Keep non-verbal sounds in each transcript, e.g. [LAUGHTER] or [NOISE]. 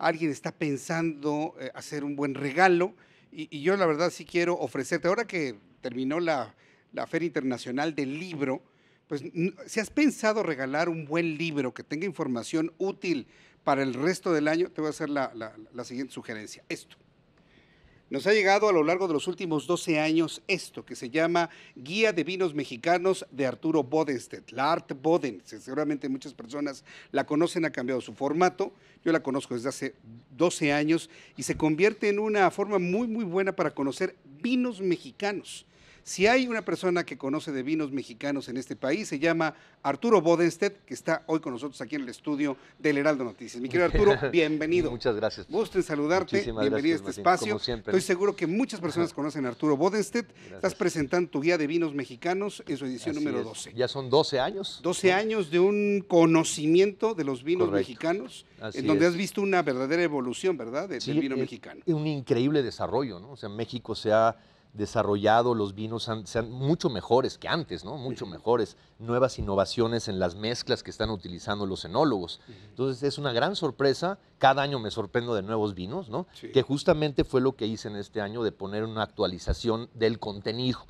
alguien está pensando eh, hacer un buen regalo y, yo la verdad sí quiero ofrecerte, ahora que terminó la, Feria Internacional del Libro, pues si has pensado regalar un buen libro que tenga información útil para el resto del año, te voy a hacer la, la siguiente sugerencia, esto. Nos ha llegado a lo largo de los últimos 12 años esto que se llama Guía de Vinos Mexicanos de Arturo Bodenstedt, la Art Boden. Seguramente muchas personas la conocen, ha cambiado su formato. Yo la conozco desde hace 12 años y se convierte en una forma muy, muy buena para conocer vinos mexicanos. Si hay una persona que conoce de vinos mexicanos en este país, se llama Arturo Bodenstedt, que está hoy con nosotros aquí en el estudio del Heraldo Noticias. Mi querido [LAUGHS] Arturo, bienvenido. Muchas gracias. Gusto en saludarte, bienvenido a este espacio. siempre. Estoy seguro que muchas personas [LAUGHS] conocen a Arturo Bodenstedt. Estás presentando tu guía de vinos mexicanos en su edición número 12. Ya son 12 años. 12 años de un conocimiento de los vinos mexicanos, en donde has visto una verdadera evolución, ¿verdad?, del vino eh, mexicano. Un increíble desarrollo, ¿no? O sea, México se ha desarrollado, los vinos sean mucho mejores que antes, ¿no? Mucho mejores, nuevas innovaciones en las mezclas que están utilizando los enólogos. Entonces es una gran sorpresa, cada año me sorprendo de nuevos vinos, ¿no? Que justamente fue lo que hice en este año de poner una actualización del contenido.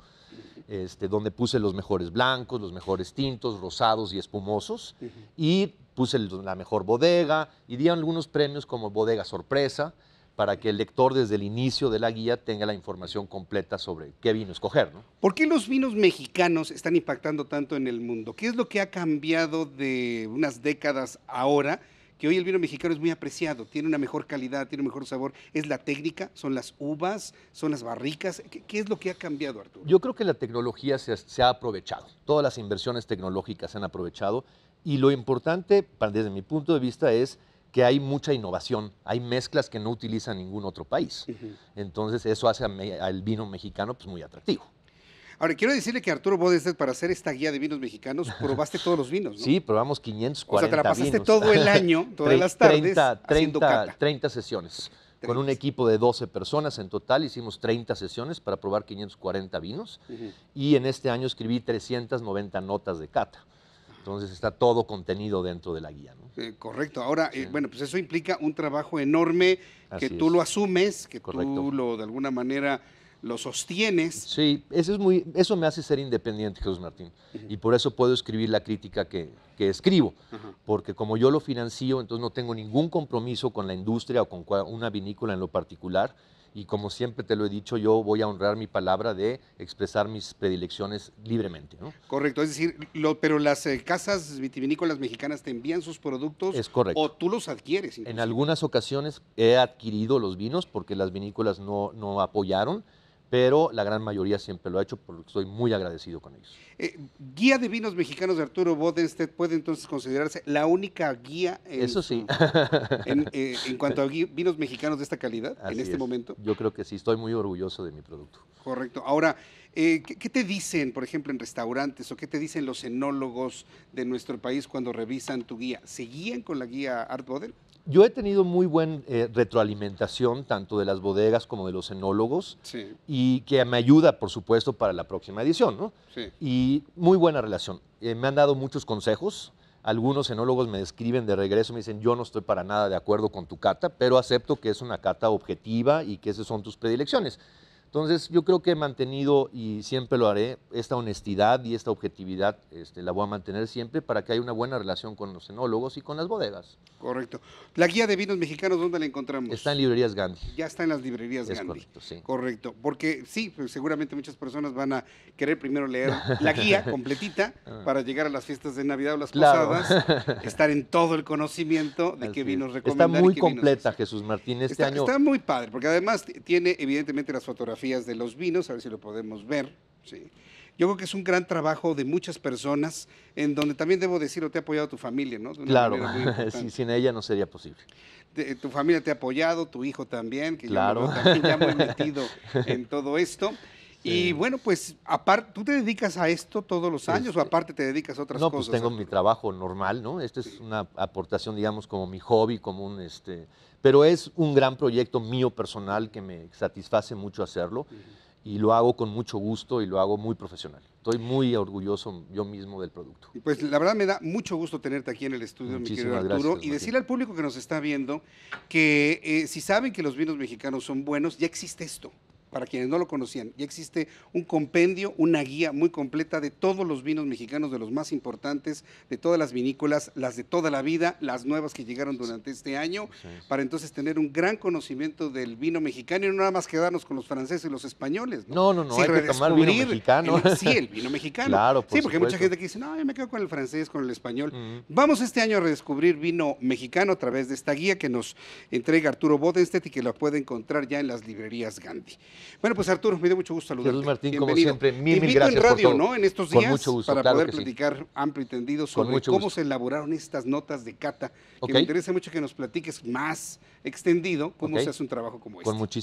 Este, donde puse los mejores blancos, los mejores tintos, rosados y espumosos, y puse la mejor bodega, y di algunos premios como bodega sorpresa, para que el lector desde el inicio de la guía tenga la información completa sobre qué vino escoger. ¿no? ¿Por qué los vinos mexicanos están impactando tanto en el mundo? ¿Qué es lo que ha cambiado de unas décadas ahora? que hoy el vino mexicano es muy apreciado, tiene una mejor calidad, tiene un mejor sabor. ¿Es la técnica? ¿Son las uvas? ¿Son las barricas? ¿Qué, es lo que ha cambiado, Arturo? Yo creo que la tecnología se, se, ha aprovechado. Todas las inversiones tecnológicas se han aprovechado. Y lo importante, desde mi punto de vista, es que hay mucha innovación, hay mezclas que no utiliza ningún otro país. Entonces eso hace al vino mexicano pues, muy atractivo. Ahora, quiero decirle que Arturo Bodes, para hacer esta guía de vinos mexicanos, [LAUGHS] probaste todos los vinos, ¿no? Sí, probamos 540 O sea, te pasaste todo el año, [LAUGHS] todas las tardes, 30, 30, sesiones. Con un equipo de 12 personas en total hicimos 30 sesiones para probar 540 vinos y en este año escribí 390 notas de cata. Entonces está todo contenido dentro de la guía. ¿no? Eh, correcto. Ahora, eh, bueno, pues eso implica un trabajo enorme que tú lo asumes, que tú lo de alguna manera lo sostienes. Sí, eso, es muy, eso me hace ser independiente, Jesús Martín. Y por eso puedo escribir la crítica que, escribo. Porque como yo lo financio, entonces no tengo ningún compromiso con la industria o con una vinícola en lo particular y como siempre te lo he dicho, yo voy a honrar mi palabra de expresar mis predilecciones libremente. Correcto, es decir, pero las eh, casas vitivinícolas mexicanas te envían sus productos es correcto. o tú los adquieres. En algunas ocasiones he adquirido los vinos porque las vinícolas no, no apoyaron pero la gran mayoría siempre lo ha hecho, por lo que estoy muy agradecido con ellos. Eh, guía de vinos mexicanos de Arturo Bodenstedt puede entonces considerarse la única guía. En, Eso sí. Eh, [LAUGHS] en, cuanto a vinos mexicanos de esta calidad, en este momento. Yo creo que sí, estoy muy orgulloso de mi producto. Correcto. Ahora, eh, ¿qué, te dicen, por ejemplo, en restaurantes o qué te dicen los enólogos de nuestro país cuando revisan tu guía? ¿Se guían con la guía Art Boden? Yo he tenido muy buena eh, retroalimentación tanto de las bodegas como de los enólogos y que me ayuda, por supuesto, para la próxima edición. ¿no? Y muy buena relación. Eh, me han dado muchos consejos. Algunos enólogos me describen de regreso, me dicen, yo no estoy para nada de acuerdo con tu cata, pero acepto que es una cata objetiva y que esas son tus predilecciones. Entonces, yo creo que he mantenido, y siempre lo haré, esta honestidad y esta objetividad este, la voy a mantener siempre para que haya una buena relación con los enólogos y con las bodegas. Correcto. La guía de vinos mexicanos, ¿dónde la encontramos? Está en librerías Gandhi. Ya está en las librerías Gandhi. Correcto, Correcto. Porque sí, pues, seguramente muchas personas van a querer primero leer la guía [LAUGHS] completita ah. para llegar a las fiestas de Navidad o las posadas, [LAUGHS] estar en todo el conocimiento de qué vinos recomendar. Está muy completa, Jesús Martín, este año. Está muy padre, porque además tiene evidentemente las fotografías Fías de los vinos, a ver si lo podemos ver. Sí. Yo creo que es un gran trabajo de muchas personas, en donde también debo decirlo, te ha apoyado tu familia, ¿no? claro, [LAUGHS] sin ella no sería posible. tu familia te ha apoyado, tu hijo también, que claro. también ya muy [LAUGHS] metido en todo esto. Y bueno, pues aparte, tú te dedicas a esto todos los pues, años o aparte te dedicas a otras cosas. No, pues tengo mi trabajo normal, ¿no? Esta es una aportación, digamos, como mi hobby, como un este, pero es un gran proyecto mío personal que me satisface mucho hacerlo y lo hago con mucho gusto y lo hago muy profesional. Estoy muy orgulloso yo mismo del producto. pues la verdad me da mucho gusto tenerte aquí en el estudio, mi querido Arturo, y decirle al público que nos está viendo que eh, si saben que los vinos mexicanos son buenos, ya existe esto para quienes no lo conocían, ya existe un compendio, una guía muy completa de todos los vinos mexicanos, de los más importantes, de todas las vinícolas, las de toda la vida, las nuevas que llegaron durante este año, para entonces tener un gran conocimiento del vino mexicano y no nada más quedarnos con los franceses y los españoles. No, no, no, no sí, hay que tomar vino mexicano. El, sí, el vino mexicano. claro, Sí, porque hay mucha gente que dice, no, yo me quedo con el francés, con el español. Vamos este año a redescubrir vino mexicano a través de esta guía que nos entrega Arturo Bodenstedt y que la puede encontrar ya en las librerías Gandhi. Bueno, pues Arturo, me dio mucho gusto saludarte. Jesús Martín, Bienvenido. como siempre, mil, mil gracias en radio, ¿no? En estos días, mucho gusto, para poder platicar amplio y tendido sobre cómo se elaboraron estas notas de cata. Okay. Que me interesa mucho que nos platiques más extendido cómo se hace un trabajo como este. Con muchísimo